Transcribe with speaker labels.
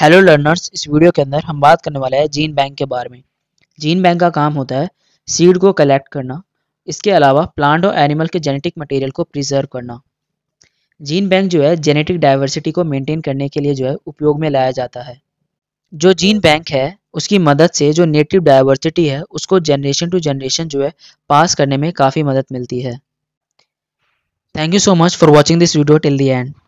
Speaker 1: hello learners इस video के अंदर हम बात करने वाले हैं जीन बैंक के बारे में जीन बैंक का काम होता है सीड को कलेक्ट करना इसके अलावा प्लांट और एनिमल के जेनेटिक मटेरियल को प्रिजर्व करना जीन बैंक जो है जेनेटिक डाइवर्सिटी को मेंटेन करने के लिए जो है उपयोग में लाया जाता है जो जीन बैंक है उसकी मदद से जो नेटिव डाइवर्सिटी है उसको जनरेशन टू जनरेशन जो है पास करने में काफ़ी मदद मिलती है thank you so much for watching this video till the and